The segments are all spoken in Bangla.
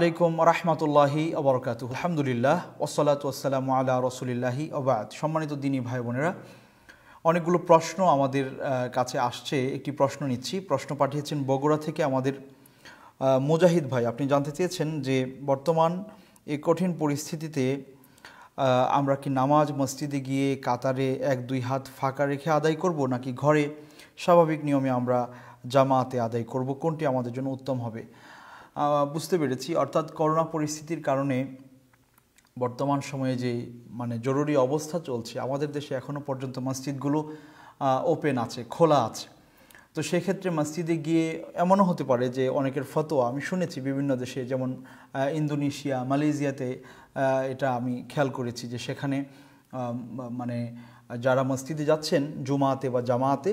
আলাইকুম রহমতুল্লাহি আবরকাত আলহামদুলিল্লাহ ওসলাত আল্লাহ রসুলিল্লাহি আবাদ সম্মানিত দিনী ভাই বোনেরা অনেকগুলো প্রশ্ন আমাদের কাছে আসছে একটি প্রশ্ন নিচ্ছি প্রশ্ন পাঠিয়েছেন বগুড়া থেকে আমাদের মুজাহিদ ভাই আপনি জানতে চেয়েছেন যে বর্তমান এই কঠিন পরিস্থিতিতে আমরা কি নামাজ মসজিদে গিয়ে কাতারে এক দুই হাত ফাঁকা রেখে আদায় করব নাকি ঘরে স্বাভাবিক নিয়মে আমরা জামাতে আদায় করব কোনটি আমাদের জন্য উত্তম হবে বুঝতে পেরেছি অর্থাৎ করোনা পরিস্থিতির কারণে বর্তমান সময়ে যে মানে জরুরি অবস্থা চলছে আমাদের দেশে এখনও পর্যন্ত মসজিদগুলো ওপেন আছে খোলা আছে তো সেক্ষেত্রে মসজিদে গিয়ে এমনও হতে পারে যে অনেকের ফতোয়া আমি শুনেছি বিভিন্ন দেশে যেমন ইন্দোনেশিয়া মালয়েশিয়াতে এটা আমি খেয়াল করেছি যে সেখানে মানে যারা মসজিদে যাচ্ছেন জুমাতে বা জামাতে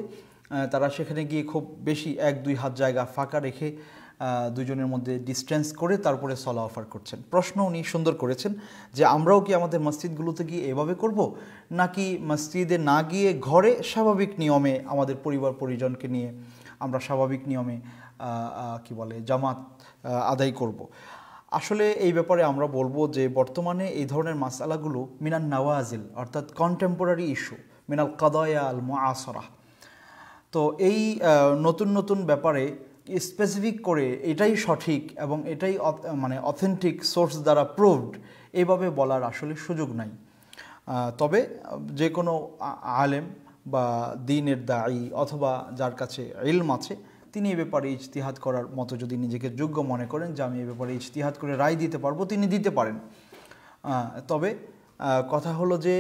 তারা সেখানে গিয়ে খুব বেশি এক দুই হাত জায়গা ফাঁকা রেখে দুজনের মধ্যে ডিস্টেন্স করে তারপরে সলা অফার করছেন প্রশ্ন উনি সুন্দর করেছেন যে আমরাও কি আমাদের মসজিদগুলোতে গিয়ে এভাবে করব নাকি মসজিদে না গিয়ে ঘরে স্বাভাবিক নিয়মে আমাদের পরিবার পরিজনকে নিয়ে আমরা স্বাভাবিক নিয়মে কি বলে জামাত আদায় করব। আসলে এই ব্যাপারে আমরা বলবো যে বর্তমানে এই ধরনের মাসালাগুলো মিনান নওয়াজিল অর্থাৎ কন্টেম্পোরারি ইস্যু মিনাল কাদায়া আল মোয়াসরা তো এই নতুন নতুন ব্যাপারে স্পেসিফিক করে এটাই সঠিক এবং এটাই মানে অথেন্টিক সোর্স দ্বারা প্রুভড এভাবে বলার আসলে সুযোগ নাই তবে যে কোনো আলেম বা দিনের দায়ী অথবা যার কাছে এলম আছে তিনি এ ব্যাপারে ইজতিহাদ করার মতো যদি নিজেকে যোগ্য মনে করেন যে আমি এ ব্যাপারে ইজতিহাদ করে রায় দিতে পারবো তিনি দিতে পারেন তবে কথা হলো যে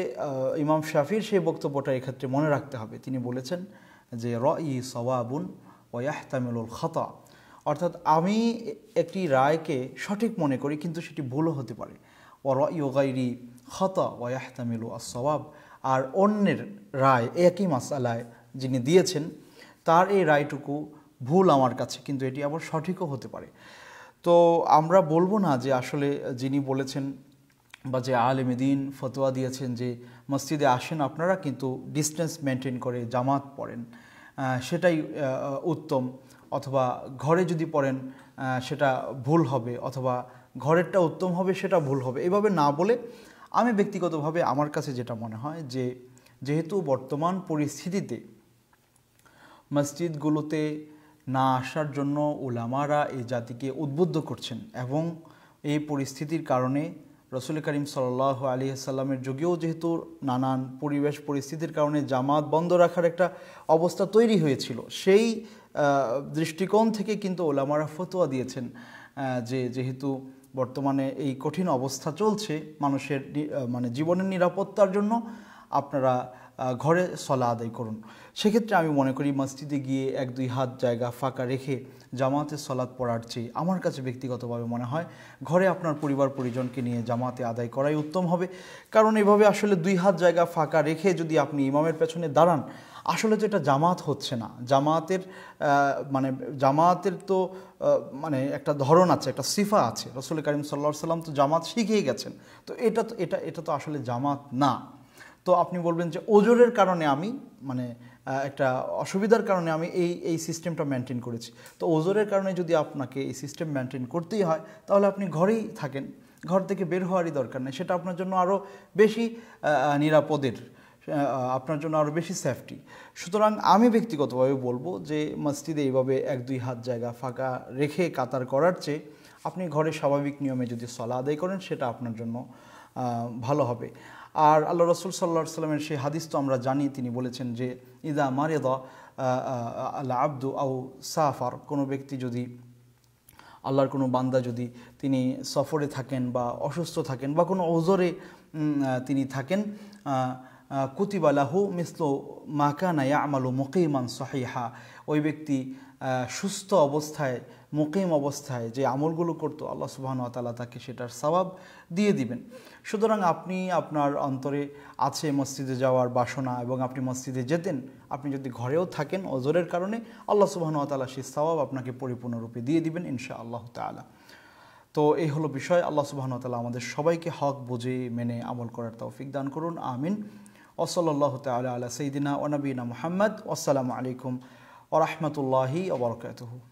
ইমাম শাফির সেই বক্তব্যটা এক্ষেত্রে মনে রাখতে হবে তিনি বলেছেন যে র ই সওয়াবুন ওয়াহতামিলুল খতা অর্থাৎ আমি একটি রায়কে সঠিক মনে করি কিন্তু সেটি ভুলও হতে পারে ও খতা ওয়াহতামিলু আসবাব আর অন্যের রায় একই মাসালায় যিনি দিয়েছেন তার এই রায়টুকু ভুল আমার কাছে কিন্তু এটি আবার সঠিকও হতে পারে তো আমরা বলবো না যে আসলে যিনি বলেছেন বা যে আলেম দিন ফতোয়া দিয়েছেন যে মসজিদে আসেন আপনারা কিন্তু ডিস্টেন্স মেনটেন করে জামাত পড়েন সেটাই উত্তম অথবা ঘরে যদি পড়েন সেটা ভুল হবে অথবা ঘরেরটা উত্তম হবে সেটা ভুল হবে এভাবে না বলে আমি ব্যক্তিগতভাবে আমার কাছে যেটা মনে হয় যে যেহেতু বর্তমান পরিস্থিতিতে মসজিদগুলোতে না আসার জন্য ওলামারা এই জাতিকে উদ্বুদ্ধ করছেন এবং এই পরিস্থিতির কারণে রসুল করিম সাল আলী সাল্লামের যুগেও যেহেতু নানান পরিবেশ পরিস্থিতির কারণে জামাত বন্ধ রাখার একটা অবস্থা তৈরি হয়েছিল সেই দৃষ্টিকোণ থেকে কিন্তু ওলামারা ফতোয়া দিয়েছেন যে যেহেতু বর্তমানে এই কঠিন অবস্থা চলছে মানুষের মানে জীবনের নিরাপত্তার জন্য আপনারা ঘরে সলা আদায় করুন সেক্ষেত্রে আমি মনে করি মসজিদে গিয়ে এক দুই হাত জায়গা ফাঁকা রেখে জামাতে সলাদ পড়ার চেয়ে আমার কাছে ব্যক্তিগতভাবে মনে হয় ঘরে আপনার পরিবার পরিজনকে নিয়ে জামাতে আদায় করাই উত্তম হবে কারণ এভাবে আসলে দুই হাত জায়গা ফাঁকা রেখে যদি আপনি ইমামের পেছনে দাঁড়ান আসলে তো এটা জামাত হচ্ছে না জামাতের মানে জামাতের তো মানে একটা ধরন আছে একটা সিফা আছে রসুল করিম সাল্লা সাল্লাম তো জামাত শিখেই গেছেন তো এটা তো এটা এটা তো আসলে জামাত না তো আপনি বলবেন যে ওজোরের কারণে আমি মানে একটা অসুবিধার কারণে আমি এই এই সিস্টেমটা মেনটেন করেছি তো ওজোরের কারণে যদি আপনাকে এই সিস্টেম মেনটেন করতেই হয় তাহলে আপনি ঘরেই থাকেন ঘর থেকে বের হওয়ারই দরকার নেই সেটা আপনার জন্য আরও বেশি নিরাপদের আপনার জন্য আরও বেশি সেফটি সুতরাং আমি ব্যক্তিগতভাবে বলবো যে মসজিদে এইভাবে এক দুই হাত জায়গা ফাঁকা রেখে কাতার করার চেয়ে আপনি ঘরে স্বাভাবিক নিয়মে যদি সলা আদায় করেন সেটা আপনার জন্য ভালো হবে আর আল্লাহ রসুল সাল্লা সাল্লামের সেই হাদিস তো আমরা জানি তিনি বলেছেন যে ইদা মারেদ আল্লাহ আব্দু আউ সাফার কোনো ব্যক্তি যদি আল্লাহর কোনো বান্দা যদি তিনি সফরে থাকেন বা অসুস্থ থাকেন বা কোনো ওজরে তিনি থাকেন কুতিবালাহু মিসলো মাকানায়া আমালু মুকিমান সহিহা ওই ব্যক্তি সুস্থ অবস্থায় মুকিম অবস্থায় যে আমলগুলো করতো আল্লাহ তালা তাকে সেটার সবাব দিয়ে দিবেন সুতরাং আপনি আপনার অন্তরে আছে মসজিদে যাওয়ার বাসনা এবং আপনি মসজিদে যেতেন আপনি যদি ঘরেও থাকেন ওজোরের কারণে আল্লাহ তালা সেই সবাব আপনাকে পরিপূর্ণরূপে দিয়ে দিবেন ইনশা আল্লাহ তালা তো এই হলো বিষয় আল্লাহ তালা আমাদের সবাইকে হক বুঝে মেনে আমল করার তৌফিক দান করুন আমিন ওসল্লাহ তালা আল্লাহ সঈদিনা ওনবীনা মোহাম্মদ আসসালামু আলাইকুম ورحمة الله وبركاته